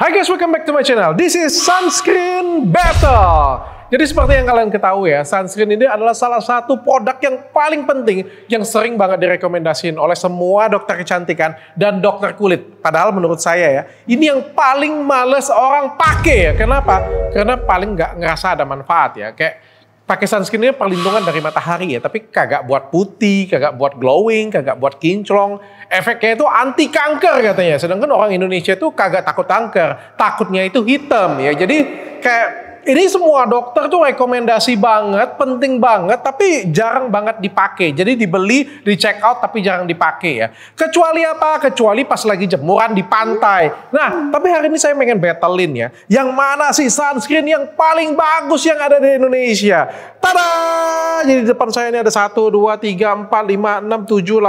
Hai guys, welcome back to my channel. This is Sunscreen Battle. Jadi seperti yang kalian ketahui ya, sunscreen ini adalah salah satu produk yang paling penting yang sering banget direkomendasikan oleh semua dokter kecantikan dan dokter kulit. Padahal menurut saya ya, ini yang paling males orang pakai ya. Kenapa? Karena paling nggak ngerasa ada manfaat ya. Kayak pakai sunscreen ini perlindungan dari matahari ya, tapi kagak buat putih, kagak buat glowing, kagak buat kinclong. Efeknya itu anti kanker katanya. Sedangkan orang Indonesia itu kagak takut kanker, takutnya itu hitam ya. Jadi kayak ini semua dokter tuh rekomendasi banget, penting banget, tapi jarang banget dipakai. Jadi dibeli, di check out tapi jarang dipakai ya. Kecuali apa? Kecuali pas lagi jemuran di pantai. Nah, tapi hari ini saya pengen battlein ya. Yang mana sih sunscreen yang paling bagus yang ada di Indonesia? Tada! Jadi di depan saya ini ada 1, 2, 3, 4, 5, 6, 7,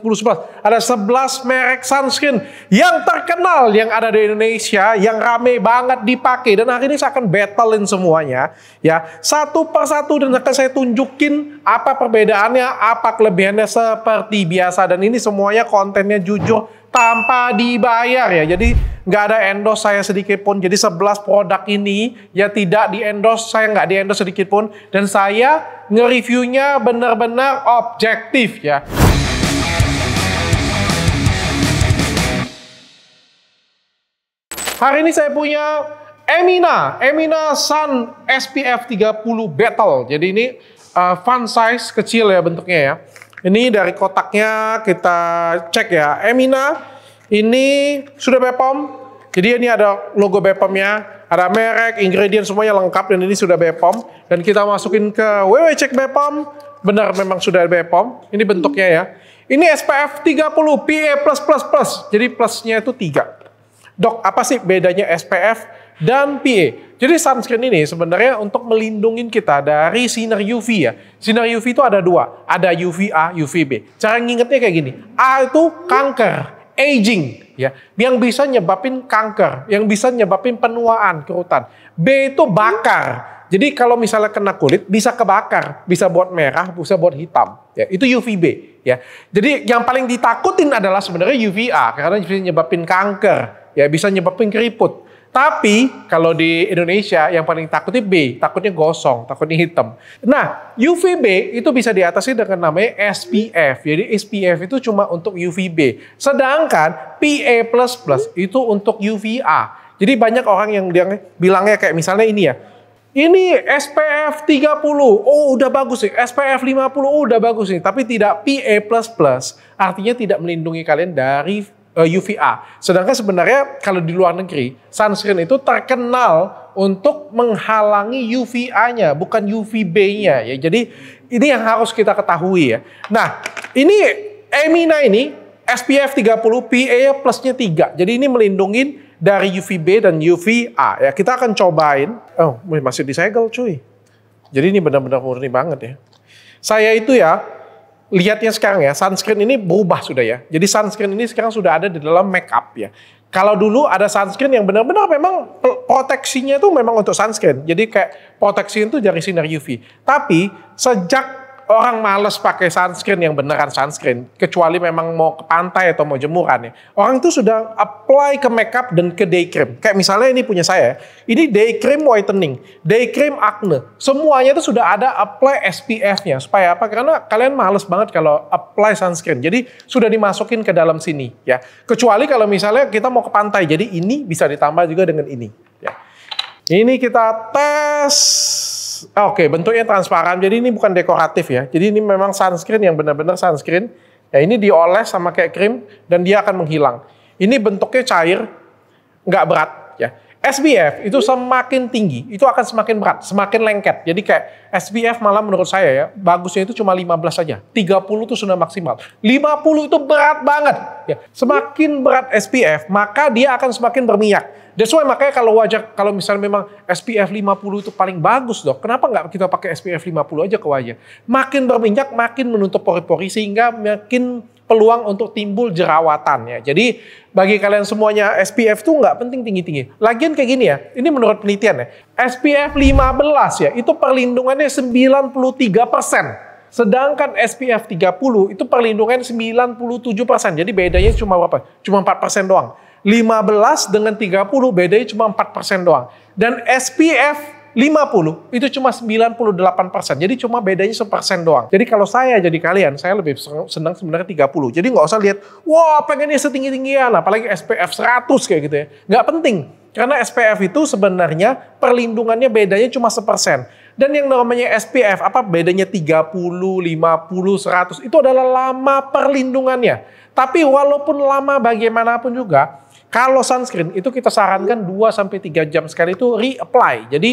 8, 9, 10, 11. Ada 11 merek sunscreen yang terkenal yang ada di Indonesia, yang rame banget dipakai. Dan hari ini saya akan battlein semuanya. ya Satu per satu dan akan saya tunjukin apa perbedaannya, apa kelebihannya seperti biasa. Dan ini semuanya kontennya jujur tanpa dibayar ya. Jadi nggak ada endorse saya sedikit pun. Jadi 11 produk ini ya tidak di endorse, saya nggak di endorse sedikit pun. Dan saya nge-reviewnya benar-benar objektif ya. Hari ini saya punya Emina, Emina Sun SPF 30 Battle. Jadi ini uh, fun size kecil ya bentuknya ya. Ini dari kotaknya kita cek ya. Emina ini sudah Bepom. Jadi ini ada logo Bepomnya, ada merek, ingredient semuanya lengkap dan ini sudah Bepom. Dan kita masukin ke WW cek Bepom. Benar memang sudah Bepom. Ini bentuknya ya. Ini SPF 30 PA+++. Jadi plusnya itu 3. Dok, apa sih bedanya SPF dan PA? E? Jadi sunscreen ini sebenarnya untuk melindungi kita dari sinar UV ya. Sinar UV itu ada dua, ada UVA, UVB. Cara ngingetnya kayak gini, A itu kanker, aging ya yang bisa nyebabin kanker yang bisa nyebabin penuaan kerutan B itu bakar jadi kalau misalnya kena kulit bisa kebakar bisa buat merah bisa buat hitam ya itu UVB ya jadi yang paling ditakutin adalah sebenarnya UVA karena bisa nyebabin kanker ya bisa nyebabin keriput tapi kalau di Indonesia yang paling takutnya B, takutnya gosong, takutnya hitam. Nah, UVB itu bisa diatasi dengan namanya SPF. Jadi SPF itu cuma untuk UVB. Sedangkan PA++ e itu untuk UVA. Jadi banyak orang yang bilangnya kayak misalnya ini ya, ini SPF 30, oh udah bagus sih. SPF 50, oh udah bagus sih. Tapi tidak PA++, e artinya tidak melindungi kalian dari Eh, UVA. Sedangkan sebenarnya kalau di luar negeri sunscreen itu terkenal untuk menghalangi UVA-nya, bukan UVB-nya ya. Jadi ini yang harus kita ketahui ya. Nah, ini Emina ini SPF 30 PA plusnya 3. Jadi ini melindungi dari UVB dan UVA ya. Kita akan cobain. Oh, masih disegel cuy. Jadi ini benar-benar murni banget ya. Saya itu ya lihatnya sekarang ya, sunscreen ini berubah sudah ya. Jadi sunscreen ini sekarang sudah ada di dalam makeup ya. Kalau dulu ada sunscreen yang benar-benar memang proteksinya itu memang untuk sunscreen. Jadi kayak proteksi itu dari sinar UV. Tapi sejak orang males pakai sunscreen yang beneran sunscreen, kecuali memang mau ke pantai atau mau jemuran ya. Orang tuh sudah apply ke makeup dan ke day cream. Kayak misalnya ini punya saya, ini day cream whitening, day cream acne. Semuanya itu sudah ada apply SPF-nya. Supaya apa? Karena kalian males banget kalau apply sunscreen. Jadi sudah dimasukin ke dalam sini ya. Kecuali kalau misalnya kita mau ke pantai, jadi ini bisa ditambah juga dengan ini ya. Ini kita tes Ah, oke, okay, bentuknya transparan. Jadi ini bukan dekoratif ya. Jadi ini memang sunscreen yang benar-benar sunscreen. Ya ini dioles sama kayak krim dan dia akan menghilang. Ini bentuknya cair, nggak berat ya. SPF itu semakin tinggi, itu akan semakin berat, semakin lengket. Jadi kayak SPF malah menurut saya ya, bagusnya itu cuma 15 saja. 30 itu sudah maksimal. 50 itu berat banget. Ya, semakin berat SPF, maka dia akan semakin berminyak. That's why makanya kalau wajah, kalau misalnya memang SPF 50 itu paling bagus dok, kenapa nggak kita pakai SPF 50 aja ke wajah? Makin berminyak, makin menutup pori-pori sehingga makin peluang untuk timbul jerawatan ya. Jadi bagi kalian semuanya SPF tuh nggak penting tinggi-tinggi. Lagian kayak gini ya, ini menurut penelitian ya, SPF 15 ya, itu perlindungannya 93 persen. Sedangkan SPF 30 itu perlindungan 97%. Jadi bedanya cuma berapa? Cuma 4% doang. 15 dengan 30 bedanya cuma 4% doang. Dan SPF 50 itu cuma 98 persen. Jadi cuma bedanya sepersen doang. Jadi kalau saya jadi kalian, saya lebih senang sebenarnya 30. Jadi nggak usah lihat, wah pengennya setinggi-tinggian, apalagi SPF 100 kayak gitu ya. Nggak penting. Karena SPF itu sebenarnya perlindungannya bedanya cuma sepersen. Dan yang namanya SPF, apa bedanya 30, 50, 100, itu adalah lama perlindungannya. Tapi walaupun lama bagaimanapun juga, kalau sunscreen itu kita sarankan 2-3 jam sekali itu reapply. Jadi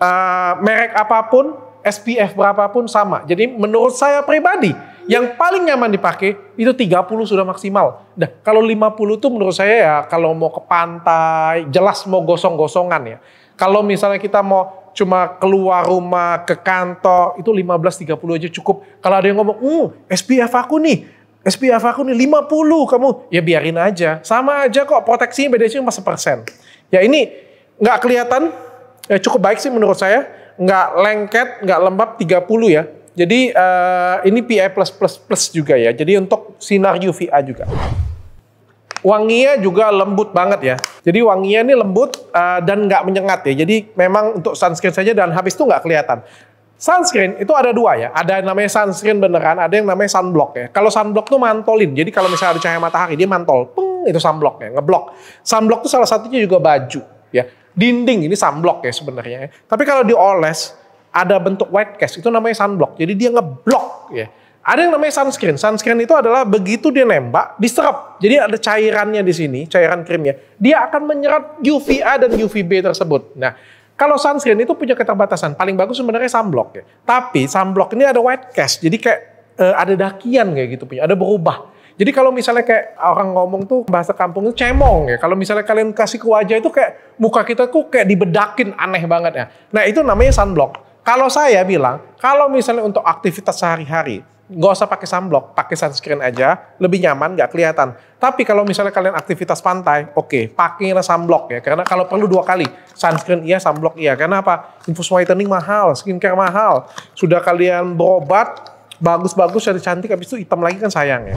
uh, merek apapun, SPF berapapun sama. Jadi menurut saya pribadi yang paling nyaman dipakai itu 30 sudah maksimal. Nah, kalau 50 tuh menurut saya ya kalau mau ke pantai, jelas mau gosong-gosongan ya. Kalau misalnya kita mau cuma keluar rumah ke kantor itu 15 30 aja cukup. Kalau ada yang ngomong, "Uh, SPF aku nih, SPF aku nih 50 kamu." Ya biarin aja. Sama aja kok proteksinya beda cuma sepersen. Ya ini nggak kelihatan Ya, cukup baik sih menurut saya. Nggak lengket, nggak lembab 30 ya. Jadi uh, ini PI++ juga ya. Jadi untuk sinar UVA juga. Wanginya juga lembut banget ya. Jadi wanginya ini lembut uh, dan nggak menyengat ya. Jadi memang untuk sunscreen saja dan habis itu nggak kelihatan. Sunscreen itu ada dua ya. Ada yang namanya sunscreen beneran, ada yang namanya sunblock ya. Kalau sunblock tuh mantolin. Jadi kalau misalnya ada cahaya matahari, dia mantol. Peng, itu sunblock ya, ngeblok. Sunblock tuh salah satunya juga baju dinding ini sunblock ya sebenarnya. Tapi kalau dioles ada bentuk white cast itu namanya sunblock. Jadi dia ngeblok ya. Ada yang namanya sunscreen. Sunscreen itu adalah begitu dia nembak, diserap. Jadi ada cairannya di sini, cairan krimnya. Dia akan menyerap UVA dan UVB tersebut. Nah, kalau sunscreen itu punya keterbatasan. Paling bagus sebenarnya sunblock ya. Tapi sunblock ini ada white cast. Jadi kayak uh, ada dakian kayak gitu punya, ada berubah. Jadi kalau misalnya kayak orang ngomong tuh bahasa kampung itu cemong ya. Kalau misalnya kalian kasih ke wajah itu kayak muka kita tuh kayak dibedakin aneh banget ya. Nah itu namanya sunblock. Kalau saya bilang, kalau misalnya untuk aktivitas sehari-hari, nggak usah pakai sunblock, pakai sunscreen aja, lebih nyaman, nggak kelihatan. Tapi kalau misalnya kalian aktivitas pantai, oke, okay, pakailah sunblock ya, karena kalau perlu dua kali, sunscreen iya, sunblock iya. Karena apa? Infus whitening mahal, skincare mahal. Sudah kalian berobat, bagus-bagus, jadi cantik, habis itu hitam lagi kan sayang ya.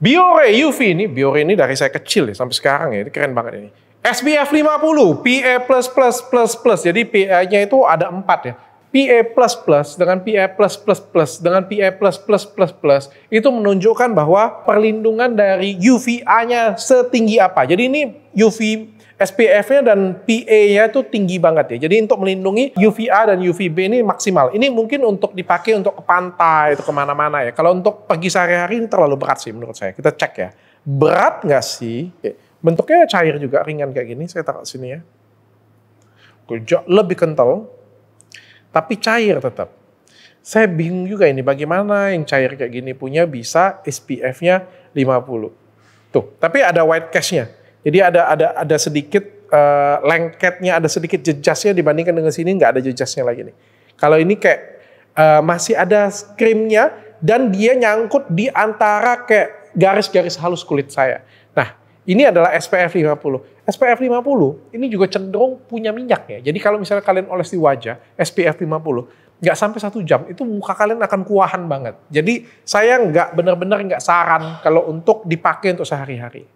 Biore UV ini, Biore ini dari saya kecil ya, sampai sekarang ya, ini keren banget ini. SPF 50, PA++++, jadi PA-nya itu ada 4 ya. PA++ e dengan PA+++ e dengan PA++++ e itu menunjukkan bahwa perlindungan dari UVA-nya setinggi apa. Jadi ini UV SPF-nya dan PA-nya itu tinggi banget ya. Jadi untuk melindungi UVA dan UVB ini maksimal. Ini mungkin untuk dipakai untuk ke pantai atau kemana-mana ya. Kalau untuk pagi sehari-hari ini terlalu berat sih menurut saya. Kita cek ya. Berat nggak sih? Eh, bentuknya cair juga, ringan kayak gini. Saya taruh sini ya. Lebih kental, tapi cair tetap. Saya bingung juga ini bagaimana yang cair kayak gini punya bisa SPF-nya 50. Tuh, tapi ada white cash-nya jadi ada ada ada sedikit uh, lengketnya, ada sedikit jejasnya dibandingkan dengan sini nggak ada jejasnya lagi nih. Kalau ini kayak uh, masih ada krimnya dan dia nyangkut di antara kayak garis-garis halus kulit saya. Nah, ini adalah SPF 50. SPF 50 ini juga cenderung punya minyak ya. Jadi kalau misalnya kalian oles di wajah SPF 50, nggak sampai satu jam itu muka kalian akan kuahan banget. Jadi saya nggak benar-benar nggak saran kalau untuk dipakai untuk sehari-hari.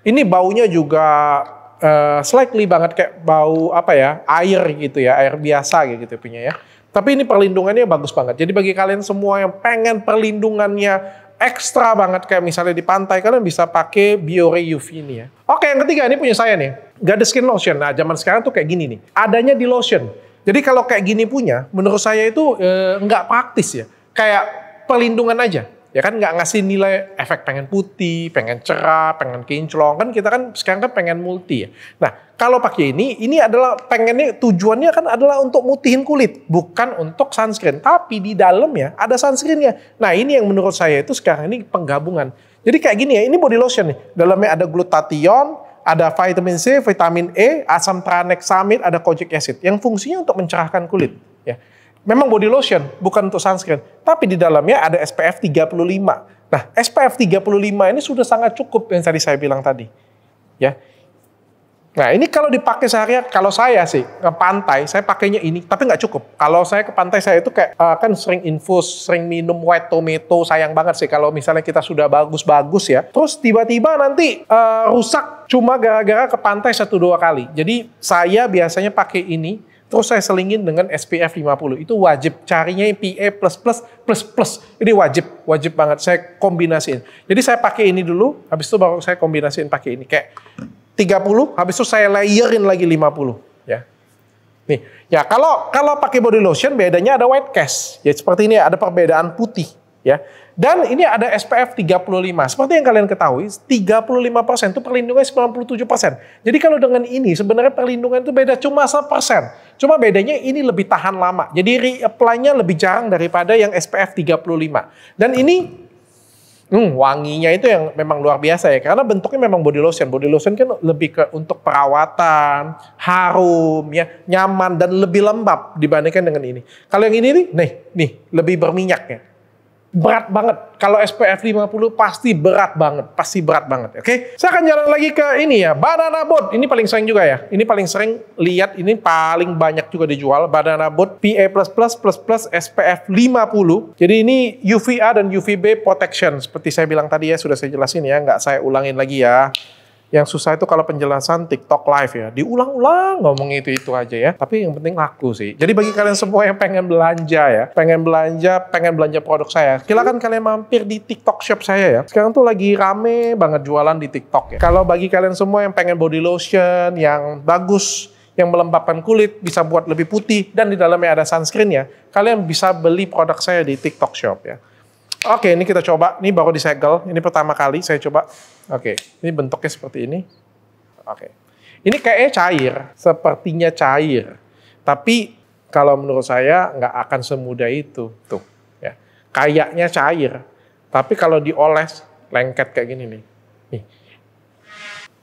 Ini baunya juga uh, slightly banget kayak bau apa ya air gitu ya air biasa gitu punya ya. Tapi ini perlindungannya bagus banget. Jadi bagi kalian semua yang pengen perlindungannya ekstra banget kayak misalnya di pantai kalian bisa pakai Biore UV ini ya. Oke yang ketiga ini punya saya nih. gak ada Skin Lotion. Nah zaman sekarang tuh kayak gini nih. Adanya di lotion. Jadi kalau kayak gini punya menurut saya itu eh, nggak praktis ya. Kayak perlindungan aja ya kan nggak ngasih nilai efek pengen putih, pengen cerah, pengen kinclong kan kita kan sekarang kan pengen multi ya. Nah kalau pakai ini, ini adalah pengennya tujuannya kan adalah untuk mutihin kulit, bukan untuk sunscreen. Tapi di dalamnya ada sunscreennya. Nah ini yang menurut saya itu sekarang ini penggabungan. Jadi kayak gini ya, ini body lotion nih. Dalamnya ada glutathione, ada vitamin C, vitamin E, asam tranexamid, ada kojic acid. Yang fungsinya untuk mencerahkan kulit. Ya memang body lotion, bukan untuk sunscreen. Tapi di dalamnya ada SPF 35. Nah, SPF 35 ini sudah sangat cukup yang tadi saya bilang tadi. Ya. Nah, ini kalau dipakai sehari kalau saya sih ke pantai, saya pakainya ini, tapi nggak cukup. Kalau saya ke pantai saya itu kayak eh, kan sering infus, sering minum white tomato, sayang banget sih kalau misalnya kita sudah bagus-bagus ya. Terus tiba-tiba nanti uh, rusak cuma gara-gara ke pantai satu dua kali. Jadi saya biasanya pakai ini Terus saya selingin dengan SPF 50. Itu wajib. Carinya PA++++. Ini wajib. Wajib banget. Saya kombinasiin. Jadi saya pakai ini dulu. Habis itu baru saya kombinasiin pakai ini. Kayak 30. Habis itu saya layerin lagi 50. Ya. Nih. Ya kalau kalau pakai body lotion bedanya ada white cast. Ya seperti ini ya. ada perbedaan putih ya. Dan ini ada SPF 35. Seperti yang kalian ketahui, 35% itu perlindungan 97%. Jadi kalau dengan ini sebenarnya perlindungan itu beda cuma 1%. Cuma bedanya ini lebih tahan lama. Jadi reapply-nya lebih jarang daripada yang SPF 35. Dan ini Hmm, wanginya itu yang memang luar biasa ya karena bentuknya memang body lotion. Body lotion kan lebih ke untuk perawatan, harum ya, nyaman dan lebih lembab dibandingkan dengan ini. Kalau yang ini nih, nih, nih lebih berminyak ya berat banget. Kalau SPF 50 pasti berat banget, pasti berat banget. Oke, okay? saya akan jalan lagi ke ini ya, banana boat. Ini paling sering juga ya. Ini paling sering lihat, ini paling banyak juga dijual banana boat PA++++ SPF 50. Jadi ini UVA dan UVB protection. Seperti saya bilang tadi ya, sudah saya jelasin ya, nggak saya ulangin lagi ya. Yang susah itu kalau penjelasan TikTok live ya, diulang-ulang ngomong itu-itu aja ya. Tapi yang penting laku sih. Jadi bagi kalian semua yang pengen belanja ya, pengen belanja, pengen belanja produk saya, Silahkan kalian mampir di TikTok shop saya ya. Sekarang tuh lagi rame banget jualan di TikTok ya. Kalau bagi kalian semua yang pengen body lotion yang bagus, yang melembabkan kulit, bisa buat lebih putih, dan di dalamnya ada sunscreen ya, kalian bisa beli produk saya di TikTok Shop ya. Oke, ini kita coba. Ini baru disegel. Ini pertama kali saya coba. Oke, ini bentuknya seperti ini. Oke. Ini kayaknya cair. Sepertinya cair. Tapi kalau menurut saya nggak akan semudah itu. Tuh, ya. Kayaknya cair. Tapi kalau dioles, lengket kayak gini nih. nih.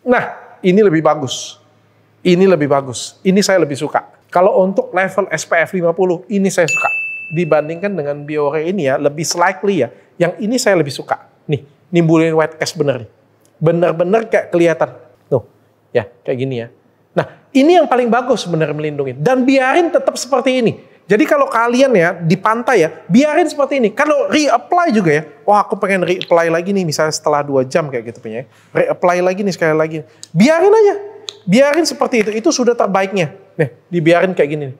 Nah, ini lebih bagus. Ini lebih bagus. Ini saya lebih suka. Kalau untuk level SPF 50, ini saya suka dibandingkan dengan Biore ini ya, lebih likely ya. Yang ini saya lebih suka. Nih, nimbulin white cash bener nih. Bener-bener kayak kelihatan. Tuh, ya kayak gini ya. Nah, ini yang paling bagus sebenarnya melindungi. Dan biarin tetap seperti ini. Jadi kalau kalian ya di pantai ya, biarin seperti ini. Kalau reapply juga ya, wah aku pengen reapply lagi nih misalnya setelah dua jam kayak gitu punya. Ya. Reapply lagi nih sekali lagi. Biarin aja. Biarin seperti itu, itu sudah terbaiknya. Nih, dibiarin kayak gini nih.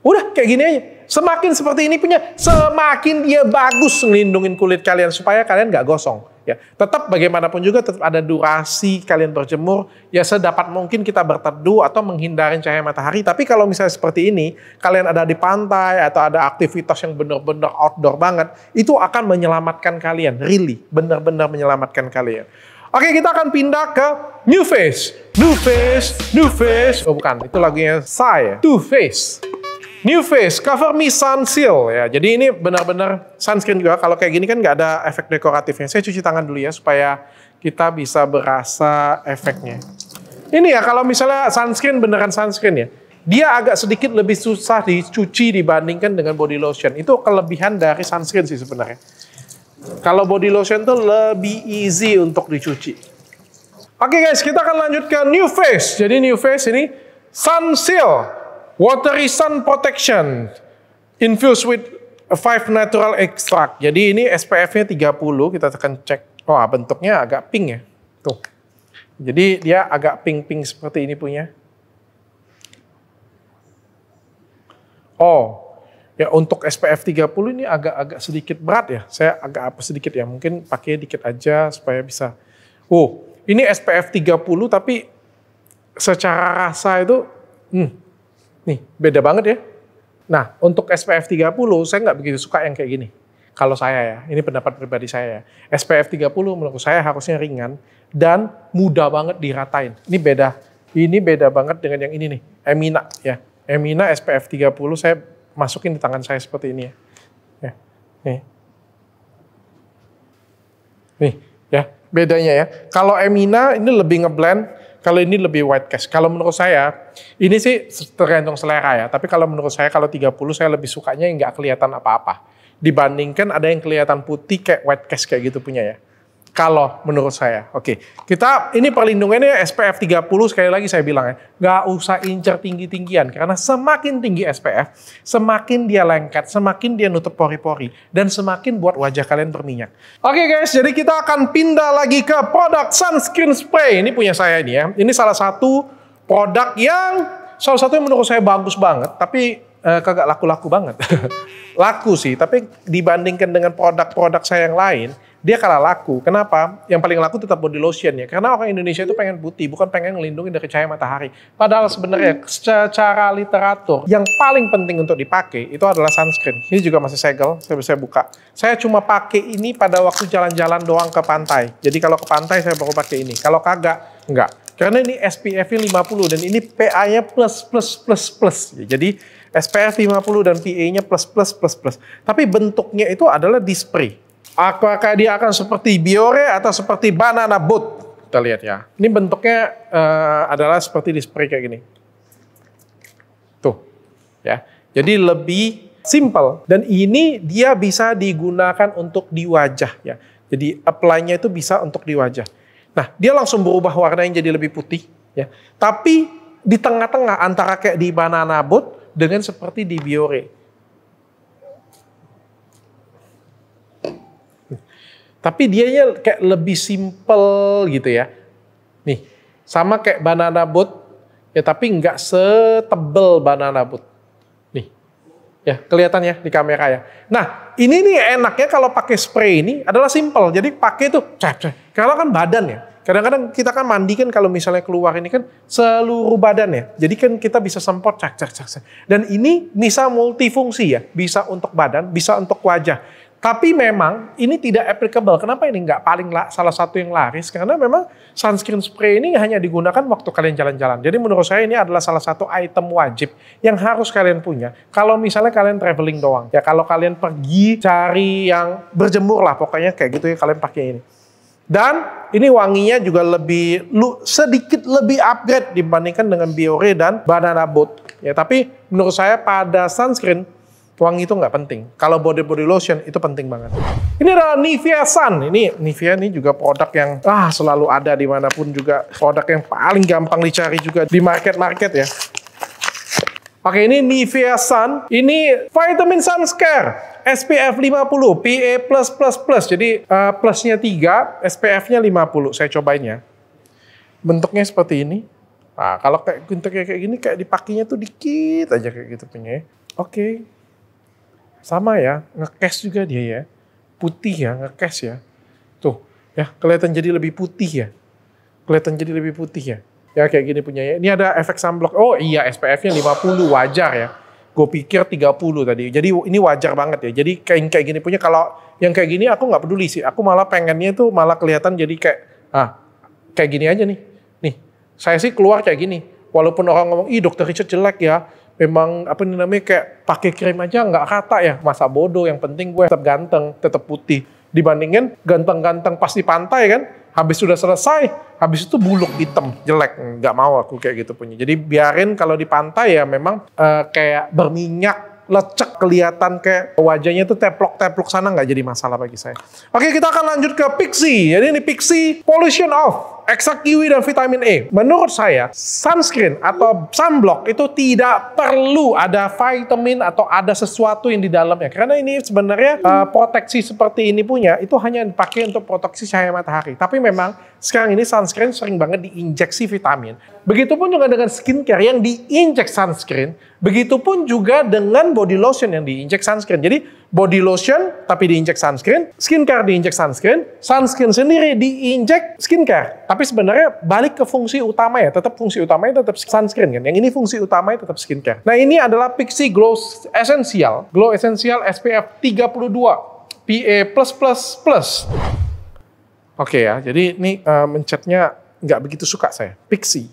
Udah kayak gini aja. Semakin seperti ini punya, semakin dia bagus ngelindungin kulit kalian supaya kalian nggak gosong. Ya, tetap bagaimanapun juga tetap ada durasi kalian berjemur. Ya sedapat mungkin kita berteduh atau menghindari cahaya matahari. Tapi kalau misalnya seperti ini, kalian ada di pantai atau ada aktivitas yang benar-benar outdoor banget, itu akan menyelamatkan kalian. Really, benar-benar menyelamatkan kalian. Oke, kita akan pindah ke New Face. New Face, New Face. Oh bukan, itu lagunya saya. Two Face. New Face, cover me sun seal ya. Jadi ini benar-benar sunscreen juga. Kalau kayak gini kan nggak ada efek dekoratifnya. Saya cuci tangan dulu ya supaya kita bisa berasa efeknya. Ini ya kalau misalnya sunscreen beneran sunscreen ya. Dia agak sedikit lebih susah dicuci dibandingkan dengan body lotion. Itu kelebihan dari sunscreen sih sebenarnya. Kalau body lotion tuh lebih easy untuk dicuci. Oke okay guys, kita akan lanjutkan new face. Jadi new face ini sun seal Watery sun protection infused with five natural extract. Jadi ini SPF-nya 30, kita akan cek. Oh, ah, bentuknya agak pink ya. Tuh. Jadi dia agak pink-pink seperti ini punya. Oh, ya untuk SPF 30 ini agak-agak sedikit berat ya. Saya agak apa sedikit ya, mungkin pakai dikit aja supaya bisa. Oh, ini SPF 30 tapi secara rasa itu hmm, Nih, beda banget ya. Nah, untuk SPF 30 saya nggak begitu suka yang kayak gini. Kalau saya ya, ini pendapat pribadi saya ya. SPF 30 menurut saya harusnya ringan dan mudah banget diratain. Ini beda. Ini beda banget dengan yang ini nih, Emina ya. Emina SPF 30 saya masukin di tangan saya seperti ini ya. ya. Nih. Nih, ya bedanya ya. Kalau Emina ini lebih ngeblend kalau ini lebih white cash. Kalau menurut saya, ini sih tergantung selera ya. Tapi kalau menurut saya kalau 30 saya lebih sukanya yang nggak kelihatan apa-apa. Dibandingkan ada yang kelihatan putih kayak white cash kayak gitu punya ya. Kalau menurut saya, oke. Okay. Kita ini perlindungannya SPF 30 sekali lagi saya bilang ya. Nggak usah incer tinggi-tinggian karena semakin tinggi SPF, semakin dia lengket, semakin dia nutup pori-pori dan semakin buat wajah kalian berminyak. Oke okay guys, jadi kita akan pindah lagi ke produk sunscreen spray. Ini punya saya ini ya. Ini salah satu produk yang salah satu yang menurut saya bagus banget, tapi eh, kagak laku-laku banget. laku sih, tapi dibandingkan dengan produk-produk saya yang lain, dia kalah laku. Kenapa? Yang paling laku tetap body lotion ya. Karena orang Indonesia itu pengen putih, bukan pengen melindungi dari cahaya matahari. Padahal sebenarnya secara literatur yang paling penting untuk dipakai itu adalah sunscreen. Ini juga masih segel, saya bisa buka. Saya cuma pakai ini pada waktu jalan-jalan doang ke pantai. Jadi kalau ke pantai saya baru pakai ini. Kalau kagak, enggak. Karena ini SPF-nya 50 dan ini PA-nya plus plus plus plus. Jadi SPF 50 dan PA-nya plus plus plus plus. Tapi bentuknya itu adalah di Apakah dia akan seperti Biore atau seperti banana boat? Kita lihat ya. Ini bentuknya uh, adalah seperti spray kayak gini. Tuh, ya. Jadi lebih simple dan ini dia bisa digunakan untuk di wajah ya. Jadi apply-nya itu bisa untuk di wajah. Nah, dia langsung berubah warna yang jadi lebih putih ya. Tapi di tengah-tengah antara kayak di banana boat dengan seperti di Biore. Tapi dianya kayak lebih simple gitu ya. Nih, sama kayak banana boat, ya tapi nggak setebel banana boat. Nih, ya kelihatan ya di kamera ya. Nah, ini nih enaknya kalau pakai spray ini adalah simple. Jadi pakai tuh, cep, cep. karena kan badan ya. Kadang-kadang kita kan mandi kan kalau misalnya keluar ini kan seluruh badan ya. Jadi kan kita bisa semprot cak cak cak. cak. Dan ini bisa multifungsi ya, bisa untuk badan, bisa untuk wajah. Tapi memang ini tidak applicable. Kenapa ini nggak paling la, salah satu yang laris? Karena memang sunscreen spray ini hanya digunakan waktu kalian jalan-jalan. Jadi menurut saya ini adalah salah satu item wajib yang harus kalian punya. Kalau misalnya kalian traveling doang, ya kalau kalian pergi cari yang berjemur lah, pokoknya kayak gitu ya kalian pakai ini. Dan ini wanginya juga lebih lu, sedikit lebih upgrade dibandingkan dengan Biore dan Banana Boat. Ya, tapi menurut saya pada sunscreen Wangi itu nggak penting. Kalau body body lotion itu penting banget. Ini adalah Nivea Sun. Ini Nivea ini juga produk yang ah selalu ada dimanapun juga produk yang paling gampang dicari juga di market-market ya. Oke, ini Nivea Sun. Ini Vitamin Sun Care. SPF 50, PA+++. Jadi uh, plusnya 3, SPF-nya 50. Saya cobain ya. Bentuknya seperti ini. Nah, kalau kayak bentuknya kayak gini, kayak dipakainya tuh dikit aja kayak gitu punya. Ya. Oke. Sama ya, ngekes juga dia ya. Putih ya, ngekes ya. Tuh, ya kelihatan jadi lebih putih ya. Kelihatan jadi lebih putih ya. Ya kayak gini punya ya. Ini ada efek sunblock. Oh iya, SPF-nya 50 wajar ya. Gue pikir 30 tadi. Jadi ini wajar banget ya. Jadi kayak kayak gini punya kalau yang kayak gini aku nggak peduli sih. Aku malah pengennya tuh malah kelihatan jadi kayak ah kayak gini aja nih. Nih, saya sih keluar kayak gini. Walaupun orang ngomong, ih dokter Richard jelek ya, memang apa namanya kayak pakai krim aja nggak kata ya masa bodoh yang penting gue tetap ganteng tetap putih dibandingin ganteng-ganteng pasti pantai kan habis sudah selesai habis itu buluk hitam jelek nggak mau aku kayak gitu punya jadi biarin kalau di pantai ya memang uh, kayak berminyak lecek kelihatan kayak wajahnya itu teplok-teplok sana nggak jadi masalah bagi saya. Oke kita akan lanjut ke Pixie. Jadi ini Pixie Pollution Off. Ekstrak kiwi dan vitamin E. Menurut saya, sunscreen atau sunblock itu tidak perlu ada vitamin atau ada sesuatu yang di dalamnya. Karena ini sebenarnya uh, proteksi seperti ini punya, itu hanya dipakai untuk proteksi cahaya matahari. Tapi memang sekarang ini sunscreen sering banget diinjeksi vitamin. Begitupun juga dengan skincare yang diinjek sunscreen, begitupun juga dengan body lotion yang diinjek sunscreen. Jadi body lotion tapi diinjek sunscreen, skincare diinjek sunscreen, sunscreen sendiri diinjek skincare. Tapi sebenarnya balik ke fungsi utama ya, tetap fungsi utamanya tetap sunscreen kan. Yang ini fungsi utamanya tetap skincare. Nah ini adalah pixi Glow Essential, Glow Essential SPF 32 PA+++. Oke ya, jadi ini uh, mencetnya nggak begitu suka saya. Pixie.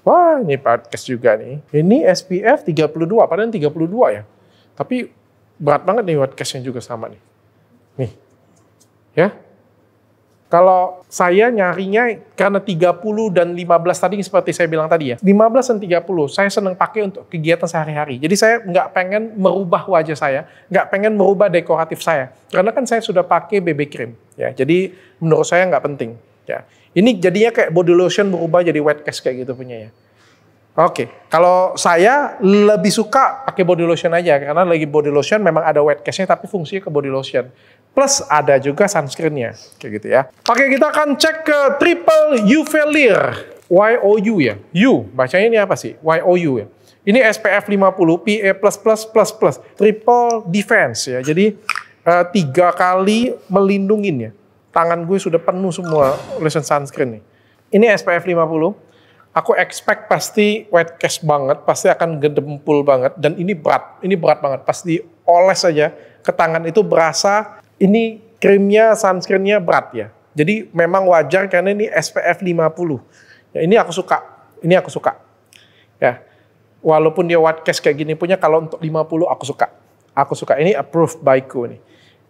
Wah, ini podcast juga nih. Ini SPF 32, padahal 32 ya. Tapi berat banget nih podcastnya juga sama nih. Nih. Ya. Kalau saya nyarinya karena 30 dan 15 tadi seperti saya bilang tadi ya. 15 dan 30 saya senang pakai untuk kegiatan sehari-hari. Jadi saya nggak pengen merubah wajah saya, nggak pengen merubah dekoratif saya. Karena kan saya sudah pakai BB cream. Ya, jadi menurut saya nggak penting. Ya, ini jadinya kayak body lotion berubah jadi wet case kayak gitu punya ya. Oke, kalau saya lebih suka pakai body lotion aja karena lagi body lotion memang ada wet case-nya tapi fungsinya ke body lotion. Plus ada juga sunscreennya, kayak gitu ya. Oke, kita akan cek ke triple Y O U ya. U, bacanya ini apa sih? Y O U ya. Ini SPF 50 PA++++, triple defense ya. Jadi uh, tiga kali melindungin ya Tangan gue sudah penuh semua lotion sunscreen nih. Ini SPF 50. Aku expect pasti wet cash banget, pasti akan gedempul banget dan ini berat. Ini berat banget. Pasti oles saja ke tangan itu berasa ini krimnya sunscreennya berat ya. Jadi memang wajar karena ini SPF 50. Ya, ini aku suka. Ini aku suka. Ya. Walaupun dia white cash kayak gini punya kalau untuk 50 aku suka. Aku suka ini approved by Ku nih.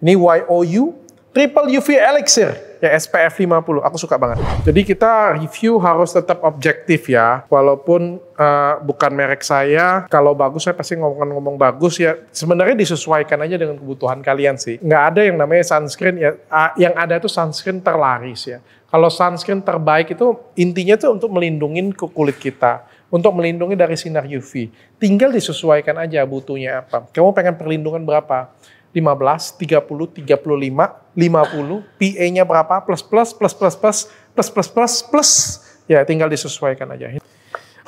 Ini YOU Triple UV Elixir ya SPF 50. Aku suka banget. Jadi kita review harus tetap objektif ya. Walaupun uh, bukan merek saya, kalau bagus saya pasti ngomong-ngomong bagus ya. Sebenarnya disesuaikan aja dengan kebutuhan kalian sih. Nggak ada yang namanya sunscreen ya. Uh, yang ada itu sunscreen terlaris ya. Kalau sunscreen terbaik itu intinya tuh untuk melindungi ke kulit kita untuk melindungi dari sinar UV. Tinggal disesuaikan aja butuhnya apa. Kamu pengen perlindungan berapa? 15, 30, 35, 50, PA-nya berapa? Plus, plus, plus, plus, plus, plus, plus, plus, plus. Ya, tinggal disesuaikan aja.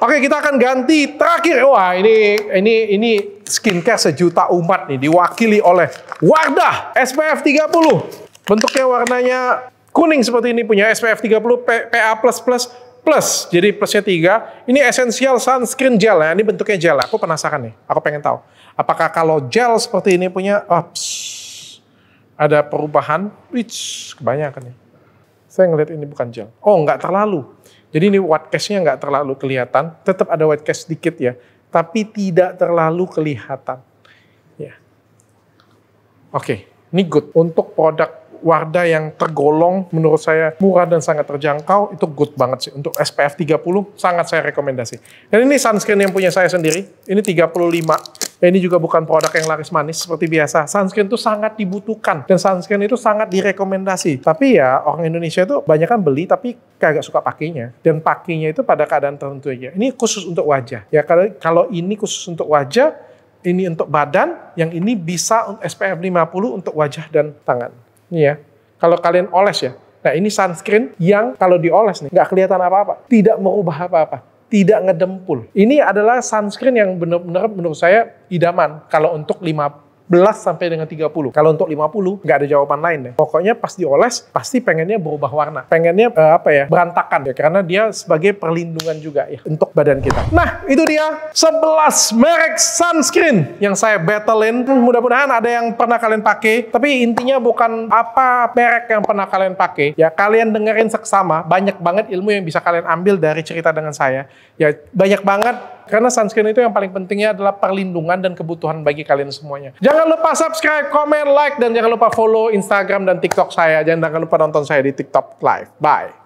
Oke, kita akan ganti terakhir. Wah, ini ini ini skincare sejuta umat nih diwakili oleh Wardah SPF 30. Bentuknya warnanya kuning seperti ini punya SPF 30 PA++ plus. Jadi plusnya tiga. Ini esensial sunscreen gel ya. Ini bentuknya gel. Aku penasaran nih. Aku pengen tahu. Apakah kalau gel seperti ini punya ups, oh, ada perubahan? Which kebanyakan nih. Saya ngeliat ini bukan gel. Oh nggak terlalu. Jadi ini white cashnya nggak terlalu kelihatan. Tetap ada white cash sedikit ya. Tapi tidak terlalu kelihatan. Ya. Oke, okay. ini good. Untuk produk Wardah yang tergolong menurut saya murah dan sangat terjangkau itu good banget sih untuk SPF 30 sangat saya rekomendasi. Dan ini sunscreen yang punya saya sendiri. Ini 35 Ya, ini juga bukan produk yang laris manis seperti biasa. Sunscreen itu sangat dibutuhkan dan sunscreen itu sangat direkomendasi. Tapi ya orang Indonesia itu banyak kan beli tapi kagak suka pakainya dan pakainya itu pada keadaan tertentu aja. Ini khusus untuk wajah. Ya kalau kalau ini khusus untuk wajah, ini untuk badan, yang ini bisa SPF 50 untuk wajah dan tangan. Iya. Kalau kalian oles ya. Nah ini sunscreen yang kalau dioles nih nggak kelihatan apa-apa. Tidak merubah apa-apa. Tidak ngedempul. Ini adalah sunscreen yang benar-benar menurut saya idaman. Kalau untuk 5 belas sampai dengan 30. Kalau untuk 50 nggak ada jawaban lain deh. Pokoknya pas dioles pasti pengennya berubah warna. Pengennya uh, apa ya? berantakan ya karena dia sebagai perlindungan juga ya untuk badan kita. Nah, itu dia 11 merek sunscreen yang saya battlein. Mudah-mudahan ada yang pernah kalian pakai, tapi intinya bukan apa merek yang pernah kalian pakai. Ya kalian dengerin seksama, banyak banget ilmu yang bisa kalian ambil dari cerita dengan saya. Ya banyak banget karena sunscreen itu yang paling pentingnya adalah perlindungan dan kebutuhan bagi kalian semuanya. Jangan Jangan lupa subscribe, komen, like, dan jangan lupa follow Instagram dan TikTok saya. jangan lupa nonton saya di TikTok Live. Bye.